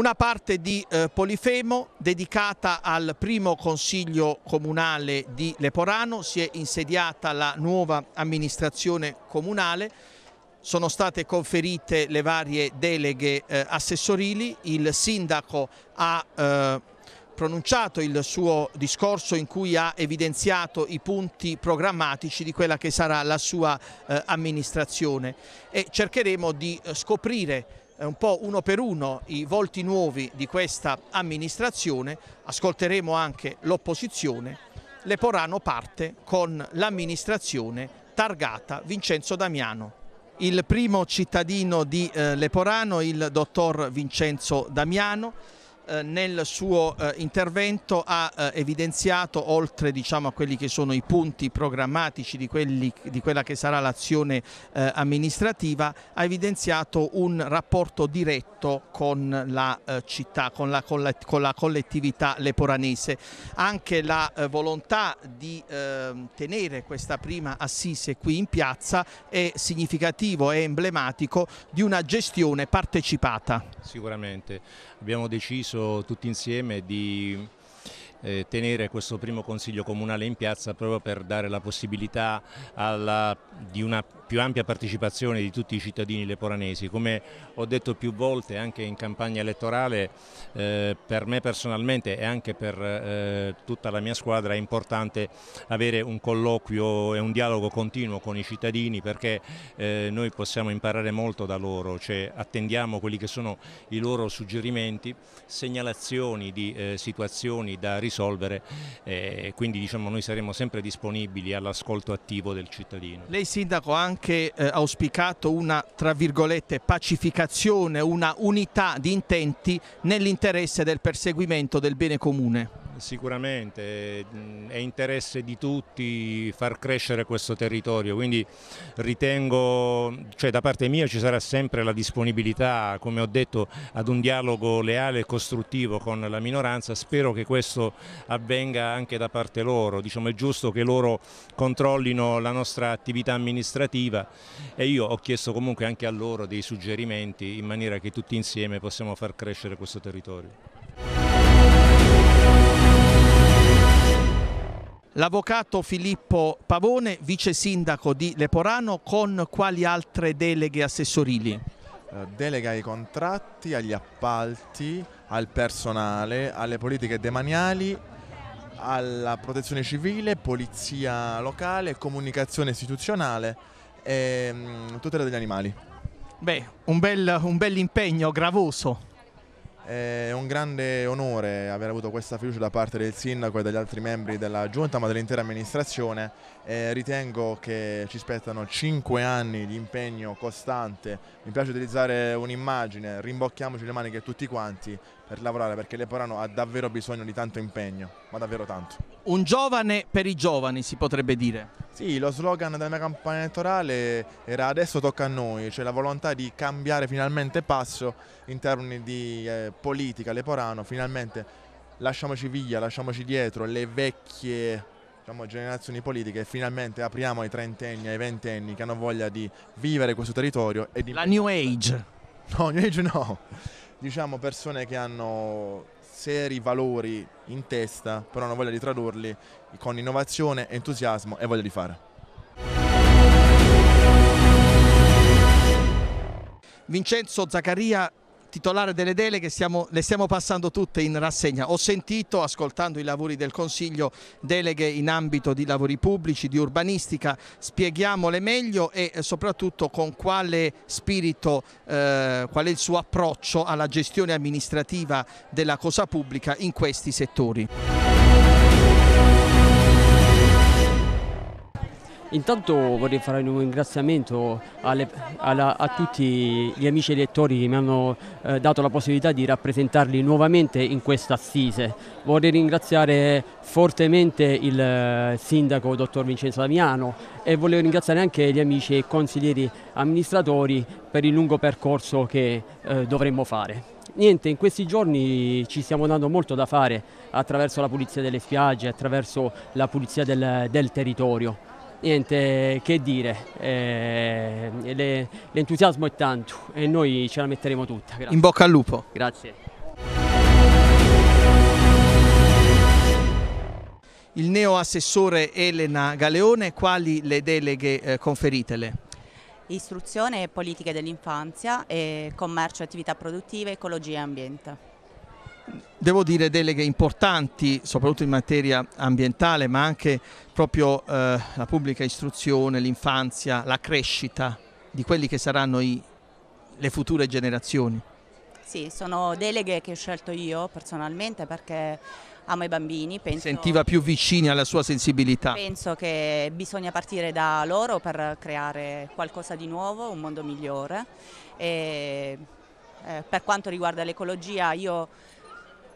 una parte di eh, Polifemo dedicata al primo consiglio comunale di Leporano, si è insediata la nuova amministrazione comunale, sono state conferite le varie deleghe eh, assessorili, il sindaco ha eh, pronunciato il suo discorso in cui ha evidenziato i punti programmatici di quella che sarà la sua eh, amministrazione e cercheremo di eh, scoprire un po' uno per uno i volti nuovi di questa amministrazione, ascolteremo anche l'opposizione, Leporano parte con l'amministrazione targata Vincenzo Damiano. Il primo cittadino di eh, Leporano, il dottor Vincenzo Damiano, eh, nel suo eh, intervento ha eh, evidenziato, oltre diciamo, a quelli che sono i punti programmatici di, quelli, di quella che sarà l'azione eh, amministrativa, ha evidenziato un rapporto diretto con la città, con la, con, la, con la, collettività leporanese. Anche la volontà di ehm, tenere questa prima assise qui in piazza è significativo, è emblematico di una gestione partecipata. Sicuramente, abbiamo deciso tutti insieme di eh, tenere questo primo consiglio comunale in piazza proprio per dare la possibilità alla, di una più ampia partecipazione di tutti i cittadini leporanesi. Come ho detto più volte anche in campagna elettorale, eh, per me personalmente e anche per eh, tutta la mia squadra è importante avere un colloquio e un dialogo continuo con i cittadini perché eh, noi possiamo imparare molto da loro, cioè attendiamo quelli che sono i loro suggerimenti, segnalazioni di eh, situazioni da risolvere risolvere eh, quindi diciamo, noi saremo sempre disponibili all'ascolto attivo del cittadino. Lei Sindaco ha anche eh, auspicato una tra virgolette pacificazione, una unità di intenti nell'interesse del perseguimento del bene comune. Sicuramente, è interesse di tutti far crescere questo territorio, quindi ritengo, cioè da parte mia ci sarà sempre la disponibilità, come ho detto, ad un dialogo leale e costruttivo con la minoranza, spero che questo avvenga anche da parte loro, diciamo è giusto che loro controllino la nostra attività amministrativa e io ho chiesto comunque anche a loro dei suggerimenti in maniera che tutti insieme possiamo far crescere questo territorio. L'avvocato Filippo Pavone, vice sindaco di Leporano, con quali altre deleghe assessorili? Eh, delega ai contratti, agli appalti, al personale, alle politiche demaniali, alla protezione civile, polizia locale, comunicazione istituzionale e mm, tutela degli animali. Beh, un bel, un bel impegno gravoso. È un grande onore aver avuto questa fiducia da parte del sindaco e dagli altri membri della giunta ma dell'intera amministrazione. Eh, ritengo che ci spettano cinque anni di impegno costante. Mi piace utilizzare un'immagine, rimbocchiamoci le maniche tutti quanti per lavorare perché Leporano ha davvero bisogno di tanto impegno, ma davvero tanto. Un giovane per i giovani si potrebbe dire. Sì, lo slogan della mia campagna elettorale era adesso tocca a noi, cioè la volontà di cambiare finalmente passo in termini di eh, politica Leporano, finalmente lasciamoci via, lasciamoci dietro le vecchie diciamo, generazioni politiche e finalmente apriamo ai trentenni, ai ventenni che hanno voglia di vivere questo territorio. E di... La New Age. No, New Age no diciamo persone che hanno seri valori in testa, però hanno voglia di tradurli con innovazione, entusiasmo e voglia di fare. Vincenzo Zaccaria titolare delle deleghe stiamo, le stiamo passando tutte in rassegna. Ho sentito, ascoltando i lavori del Consiglio, deleghe in ambito di lavori pubblici, di urbanistica, spieghiamole meglio e eh, soprattutto con quale spirito, eh, qual è il suo approccio alla gestione amministrativa della cosa pubblica in questi settori. Intanto vorrei fare un ringraziamento alle, alla, a tutti gli amici elettori che mi hanno eh, dato la possibilità di rappresentarli nuovamente in questa assise. Vorrei ringraziare fortemente il eh, sindaco dottor Vincenzo Damiano e volevo ringraziare anche gli amici e consiglieri amministratori per il lungo percorso che eh, dovremmo fare. Niente, in questi giorni ci stiamo dando molto da fare attraverso la pulizia delle spiagge, attraverso la pulizia del, del territorio niente che dire, eh, le, l'entusiasmo è tanto e noi ce la metteremo tutta. Grazie. In bocca al lupo. Grazie. Il neo assessore Elena Galeone, quali le deleghe eh, conferitele? Istruzione e politiche dell'infanzia, commercio e attività produttive, ecologia e ambiente devo dire, deleghe importanti, soprattutto in materia ambientale, ma anche proprio eh, la pubblica istruzione, l'infanzia, la crescita di quelli che saranno i, le future generazioni. Sì, sono deleghe che ho scelto io personalmente perché amo i bambini. Penso, Sentiva più vicini alla sua sensibilità. Penso che bisogna partire da loro per creare qualcosa di nuovo, un mondo migliore. E, eh, per quanto riguarda l'ecologia, io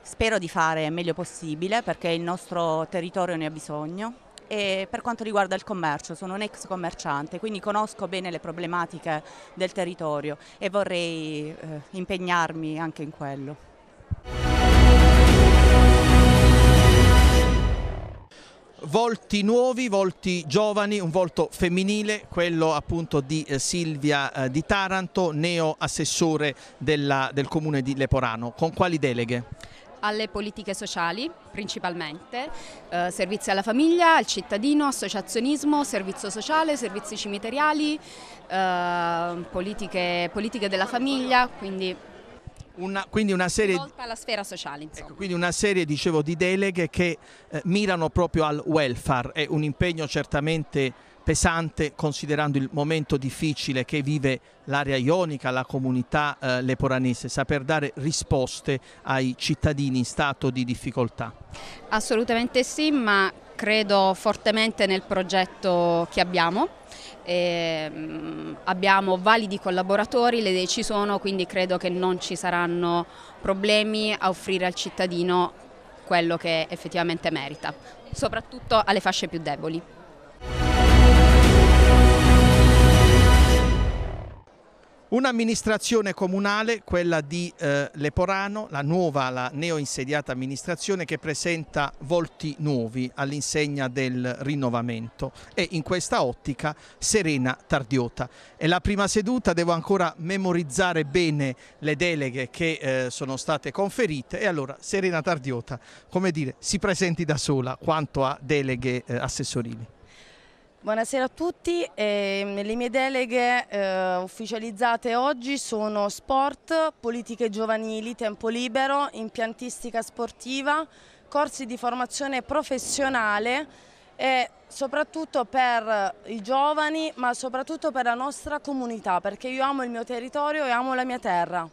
Spero di fare il meglio possibile perché il nostro territorio ne ha bisogno. E per quanto riguarda il commercio, sono un ex commerciante, quindi conosco bene le problematiche del territorio e vorrei eh, impegnarmi anche in quello. volti nuovi, volti giovani, un volto femminile, quello appunto di eh, Silvia eh, di Taranto, neo assessore della, del comune di Leporano. Con quali deleghe? alle politiche sociali principalmente, eh, servizi alla famiglia, al cittadino, associazionismo, servizio sociale, servizi cimiteriali, eh, politiche, politiche, della famiglia, quindi una, quindi una serie alla sfera sociale. Ecco, quindi una serie dicevo, di deleghe che eh, mirano proprio al welfare, è un impegno certamente pesante considerando il momento difficile che vive l'area ionica, la comunità eh, leporanese, saper dare risposte ai cittadini in stato di difficoltà. Assolutamente sì, ma credo fortemente nel progetto che abbiamo. E, ehm, abbiamo validi collaboratori, le idee ci sono, quindi credo che non ci saranno problemi a offrire al cittadino quello che effettivamente merita, soprattutto alle fasce più deboli. Un'amministrazione comunale, quella di eh, Leporano, la nuova, la neoinsediata amministrazione che presenta volti nuovi all'insegna del rinnovamento e in questa ottica Serena Tardiota. È la prima seduta, devo ancora memorizzare bene le deleghe che eh, sono state conferite e allora Serena Tardiota, come dire, si presenti da sola quanto a deleghe eh, assessorili. Buonasera a tutti, eh, le mie deleghe eh, ufficializzate oggi sono sport, politiche giovanili, tempo libero, impiantistica sportiva, corsi di formazione professionale e soprattutto per i giovani ma soprattutto per la nostra comunità perché io amo il mio territorio e amo la mia terra.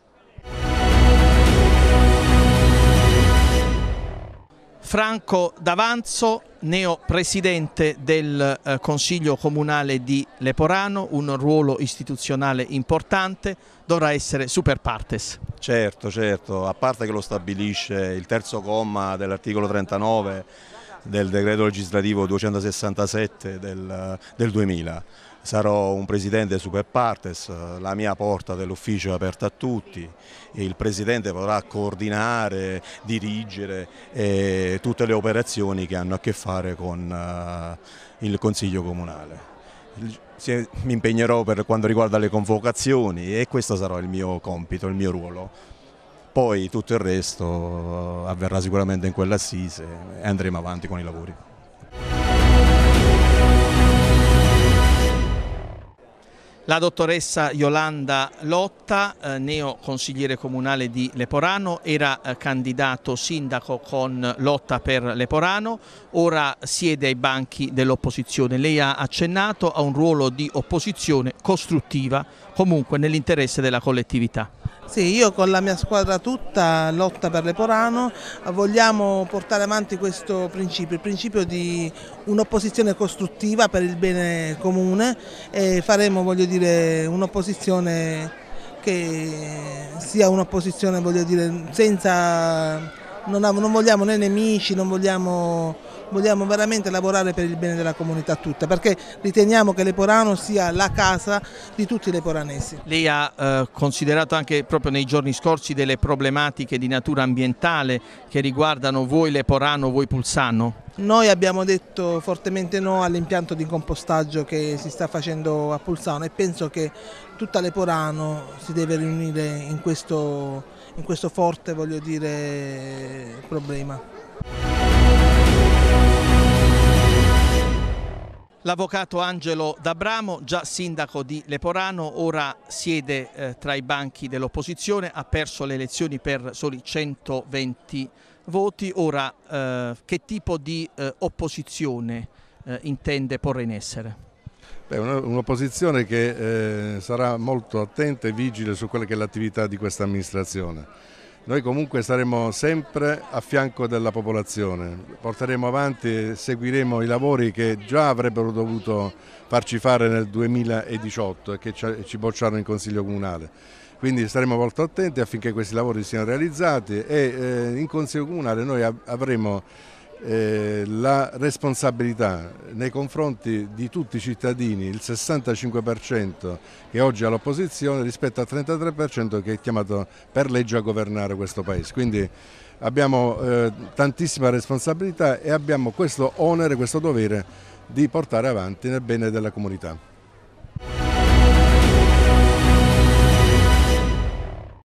Franco D'Avanzo, neo presidente del eh, Consiglio Comunale di Leporano, un ruolo istituzionale importante, dovrà essere super partes. Certo, certo, a parte che lo stabilisce il terzo comma dell'articolo 39 del decreto legislativo 267 del, del 2000 sarò un presidente super partes, la mia porta dell'ufficio è aperta a tutti e il presidente potrà coordinare, dirigere eh, tutte le operazioni che hanno a che fare con eh, il Consiglio Comunale. Mi impegnerò per quanto riguarda le convocazioni e questo sarà il mio compito, il mio ruolo. Poi tutto il resto eh, avverrà sicuramente in quell'assise e andremo avanti con i lavori. La dottoressa Yolanda Lotta, eh, neo consigliere comunale di Leporano, era eh, candidato sindaco con Lotta per Leporano, ora siede ai banchi dell'opposizione. Lei ha accennato a un ruolo di opposizione costruttiva, comunque nell'interesse della collettività. Sì, io con la mia squadra tutta, Lotta per Leporano, vogliamo portare avanti questo principio, il principio di un'opposizione costruttiva per il bene comune e faremo un'opposizione che sia un'opposizione senza non, non vogliamo né nemici, non vogliamo, vogliamo veramente lavorare per il bene della comunità tutta, perché riteniamo che Leporano sia la casa di tutti i leporanesi. Lei ha eh, considerato anche proprio nei giorni scorsi delle problematiche di natura ambientale che riguardano voi Leporano, voi Pulsano? Noi abbiamo detto fortemente no all'impianto di compostaggio che si sta facendo a Pulsano e penso che tutta Leporano si deve riunire in questo in questo forte voglio dire, problema. L'avvocato Angelo D'Abramo, già sindaco di Leporano, ora siede eh, tra i banchi dell'opposizione, ha perso le elezioni per soli 120 voti. Ora eh, che tipo di eh, opposizione eh, intende porre in essere? Beh, un'opposizione che eh, sarà molto attenta e vigile su quella che è l'attività di questa amministrazione. Noi comunque saremo sempre a fianco della popolazione, porteremo avanti e seguiremo i lavori che già avrebbero dovuto farci fare nel 2018 e che ci bocciarono in Consiglio Comunale. Quindi saremo molto attenti affinché questi lavori siano realizzati e eh, in Consiglio Comunale noi avremo eh, la responsabilità nei confronti di tutti i cittadini, il 65% che oggi è all'opposizione rispetto al 33% che è chiamato per legge a governare questo Paese. Quindi abbiamo eh, tantissima responsabilità e abbiamo questo onere, questo dovere di portare avanti nel bene della comunità.